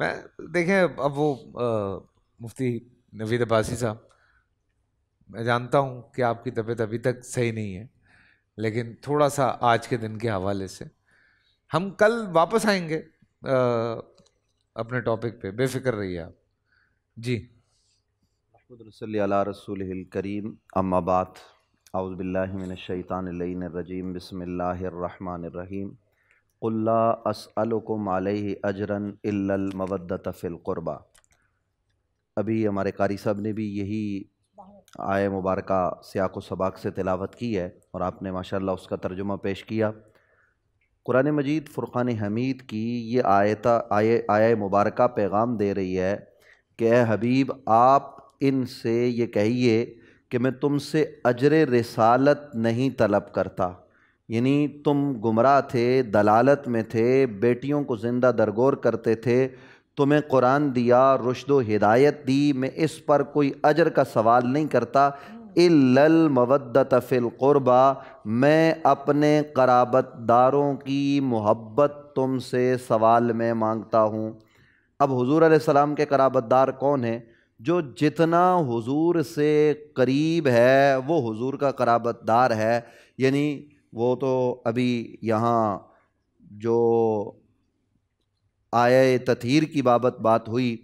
मैं देखें अब वो आ, मुफ्ती नवीद अब्बासी साहब मैं जानता हूँ कि आपकी तबीयत अभी तक सही नहीं है लेकिन थोड़ा सा आज के दिन के हवाले से हम कल वापस आएंगे आ, अपने टॉपिक पे बेफिक्र रहिए आप जी महमूद रसूल करीम अम्माबात आउज़बिल्लिमिनशैतानरजीम रहीम उल्ला असअलकुम आलही अजरन इल्लमवदत फ़िलक़ुरबा अभी हमारे कारी साहब ने भी यही आय मुबारक सियाक सबाक से तिलावत की है और आपने माशाल्लाह उसका तर्जुमा पेश किया कुरान मजीद फ़ुरक़ान हमीद की ये आयता आय आय मुबारक पैगाम दे रही है कि हबीब आप इनसे ये कहिए कि मैं तुमसे अजर रसालत नहीं तलब करता यानी तुम गुमराह थे दलालत में थे बेटियों को ज़िंदा दरगोर करते थे तुम्हें कुरान दिया रुशद हिदायत दी मैं इस पर कोई अजर का सवाल नहीं करता इल्लल मवदत फ़िल क़ुरबा मैं अपने कराबत दारों की मोहब्बत तुम से सवाल में मांगता हूँ अब हजूर आसमाम के कराबत दार कौन है जो जितना हजूर से करीब है वो हजूर का कराबत दार है यानी वो तो अभी यहाँ जो आय तथहर की बाबत बात हुई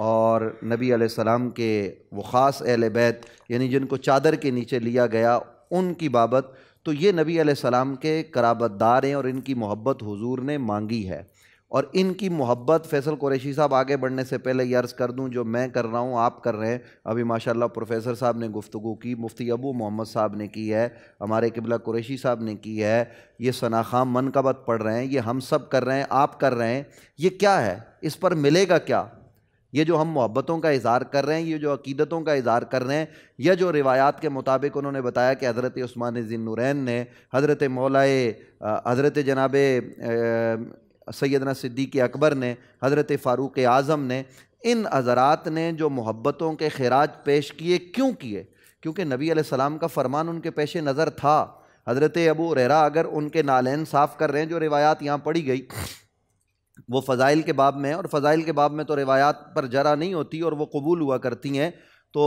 और नबी आसमाम के वो ख़ास अहल बैत यानी जिनको चादर के नीचे लिया गया उनकी बाबत तो ये नबी आसमाम के कराबतदार हैं और इनकी मोहब्बत हुजूर ने मांगी है और इनकी मोहब्बत फैसल कुरैशी साहब आगे बढ़ने से पहले ये अर्ज़ कर दूं जो मैं कर रहा हूँ आप कर रहे हैं अभी माशाल्लाह प्रोफेसर साहब ने गुफ्तु की मुफ्ती अबू मोहम्मद साहब ने की है हमारे किबला कुरैशी साहब ने की है ये सना का बत पढ़ रहे हैं ये हम सब कर रहे हैं आप कर रहे हैं ये क्या है इस पर मिलेगा क्या ये जो हम मोहब्बतों का इज़हार कर रहे हैं ये जो अकीदतों का इज़हार कर रहे हैं यह जो रिवायात के मुताबिक उन्होंने बताया कि हज़रत उस्मान ज़िन ने हज़रत मौलाए हज़रत जनाब सैदना सिद्दीक अकबर ने हज़रत फ़ारूक आज़म ने इन हज़रात ने जो मोहब्बतों के खराज पेश किए क्यों किए क्योंकि नबी आसमाम का फ़रमान उनके पेश नज़र था हज़रत अबू रेरा अगर उनके नालैन साफ़ कर रहे हैं जो रिवायात यहाँ पड़ी गई वो फ़ज़ाइल के बाब में और फ़ज़ाइल के बाब में तो रिवायात पर जरा नहीं होती और वो कबूल हुआ करती हैं तो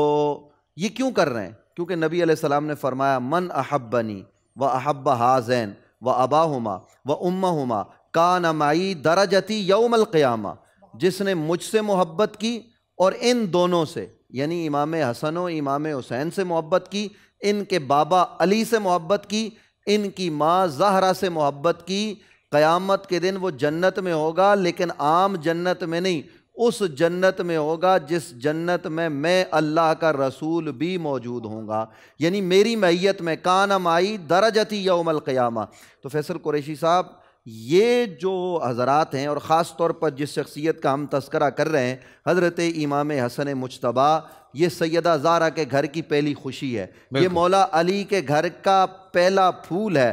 ये क्यों कर रहे हैं क्योंकि नबी आसमाम ने फ़रमाया मन अहब्बनी व अहब्ब हाजैन व अबा हमा व उम्मा हमा कान माई दराजती यौमल क़्यामा जिसने मुझसे मोहब्बत की और इन दोनों से यानी इमाम हसन व इमाम हुसैन से मोहब्बत की इनके बाबा अली से मोहब्बत की इनकी माँ जहरा से मोहब्बत की क़यामत के दिन वो जन्नत में होगा लेकिन आम जन्नत में नहीं उस जन्नत में होगा जिस जन्नत में मैं अल्लाह का रसूल भी मौजूद होऊंगा यानी मेरी मैयत में कान माई दरजती यौमल क़्यामा तो फैसल कुरैशी साहब ये जो हज़रात हैं और ख़ास तौर पर जिस शख्सियत का हम तस्करा कर रहे हैं हज़रत इमाम हसन मुशतबा ये सैदा ज़ारा के घर की पहली खुशी है ये मौला अली के घर का पहला फूल है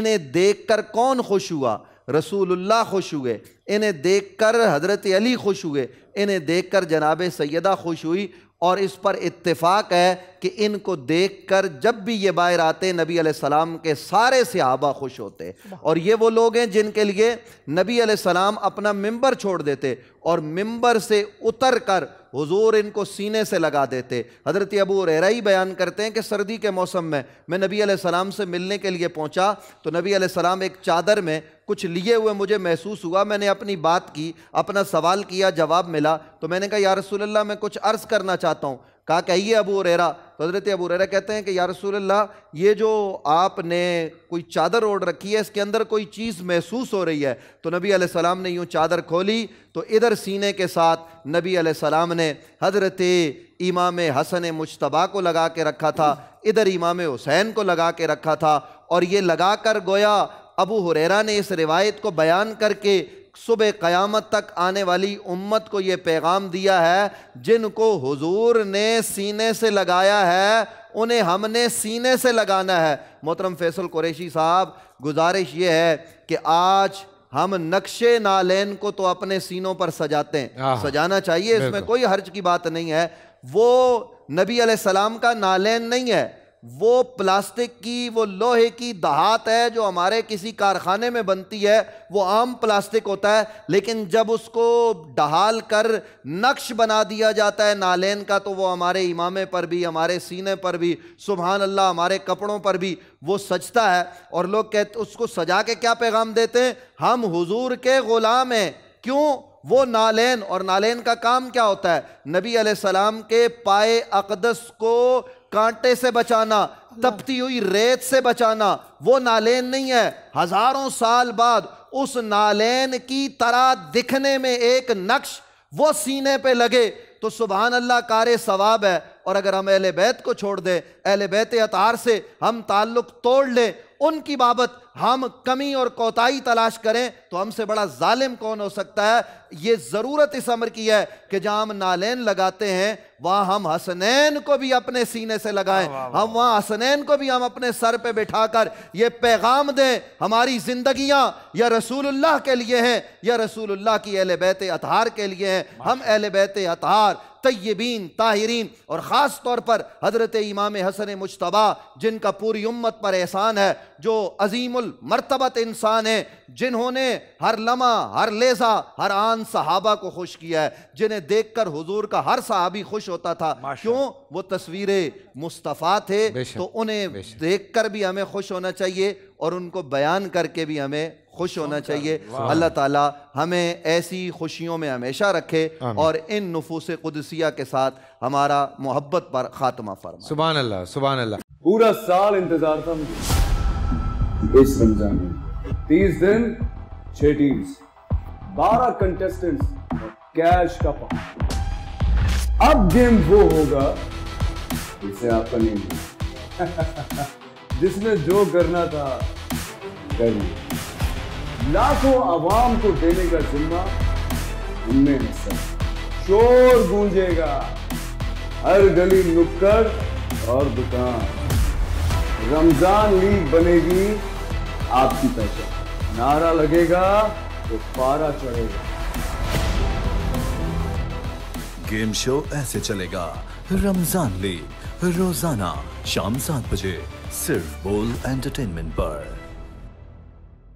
इन्हें देख कर कौन खुश हुआ रसूलुल्लाह खुश हुए इन्हें देख कर हज़रत अली खुश हुए इन्हें देख कर जनाब सैदा खुश हुई और इस पर इतफ़ाक़ है कि इनको देखकर जब भी ये बाहर आते नबी सलाम के सारे आबा खुश होते और ये वो लोग हैं जिनके लिए नबी सलाम अपना मम्बर छोड़ देते और मिंबर से उतर कर हजूर इनको सीने से लगा देते हज़रत अबू ही बयान करते हैं कि सर्दी के मौसम में मैं नबी सलाम से मिलने के लिए पहुंचा तो नबी सलाम एक चादर में कुछ लिए हुए मुझे महसूस हुआ मैंने अपनी बात की अपना सवाल किया जवाब मिला तो मैंने कहा यार रसूलल्लाह मैं कुछ अर्ज़ करना चाहता हूँ कहा कहिए अबू उरेरा तो हज़रत अबू उरेरा कहते हैं कि या रसूल ये जो आपने कोई चादर ओढ़ रखी है इसके अंदर कोई चीज़ महसूस हो रही है तो नबी सलाम ने यूँ चादर खोली तो इधर सीने के साथ नबी सलाम ने हज़रत इमाम हसन मुशतबा को लगा के रखा था इधर इमाम हुसैन को लगा के रखा था और ये लगा कर गोया अबू हुरेरा ने इस रिवायत को बयान करके सुबह क़यामत तक आने वाली उम्मत को ये पैगाम दिया है जिनको हुजूर ने सीने से लगाया है उन्हें हमने सीने से लगाना है मोहतरम फैसल कुरैशी साहब गुजारिश ये है कि आज हम नक्शे नालेन को तो अपने सीनों पर सजाते हैं हाँ। सजाना चाहिए इसमें कोई हर्ज की बात नहीं है वो नबी सलाम का नालेन नहीं है वो प्लास्टिक की वो लोहे की दहात है जो हमारे किसी कारखाने में बनती है वो आम प्लास्टिक होता है लेकिन जब उसको डहाल कर नक्श बना दिया जाता है नालेन का तो वो हमारे इमामे पर भी हमारे सीने पर भी सुबहान अल्लाह हमारे कपड़ों पर भी वो सजता है और लोग कहते उसको सजा के क्या पैगाम देते हैं हम हुजूर के ग़ुलाम हैं क्यों वो नालेन और नालेन का काम क्या होता है नबी सलाम के पाए अकदस को कांटे से बचाना तपती हुई रेत से बचाना वो नालेन नहीं है हजारों साल बाद उस नालेन की तरह दिखने में एक नक्श वो सीने पे लगे तो सुबह अल्लाह कार सवाब है और अगर हम अहल बैत को छोड़ दें अहल बैत अतार से हम ताल्लुक तोड़ लें उनकी बाबत हम कमी और कोताही तलाश करें तो हमसे बड़ा जालिम कौन हो सकता है ये ज़रूरत इस अमर की है कि जहाँ हम नालैन लगाते हैं वहाँ हम हसनैन को भी अपने सीने से लगाएं हम वहाँ हसनैन को भी हम अपने सर पे बिठाकर ये पैगाम दें हमारी ज़िंदगियाँ या रसूलुल्लाह के लिए हैं या रसूलुल्लाह की अहल बैत अतहार के लिए हैं हम अहल बैत अतहार तय्यबीन ताहरीन और ख़ास तौर पर हज़रत इमाम हसन मुशतबा जिनका पूरी उम्मत पर एहसान है जो अजीमुल मरतबत इंसान है जिन्होंने हर लमा हर लेजा हर आन सहाबा को खुश किया है जिन्हें देख कर हजूर का हर सहाबी खुश होता था क्यों वो तस्वीरें मुस्तफ़ा थे तो उन्हें देख कर भी हमें खुश होना चाहिए और उनको बयान करके भी हमें खुश होना चाहिए अल्लाह ताला हमें ऐसी खुशियों में हमेशा रखे और इन नफूस कुदसिया के साथ हमारा मोहब्बत पर ख़ात्मा फरमा सुबह अल्लाह सुबह अल्लाह पूरा साल इंतजार था मुझे इस रमजान में तीस दिन छह टीम्स बारह कंटेस्टेंट्स कैश का पाँच अब गेम वो होगा जिसे आपका नहीं जिसने जो करना था कर लिया लाखों आवाम को देने का जिम्मा उनने शोर गूंजेगा हर गली नुक्कड़ और दुकान रमजान लीग बनेगी आपकी पहचान नारा लगेगा तो पारा चढ़ेगा गेम शो ऐसे चलेगा रमजान लीग रोजाना शाम सात बजे सिर्फ बोल एंटरटेनमेंट पर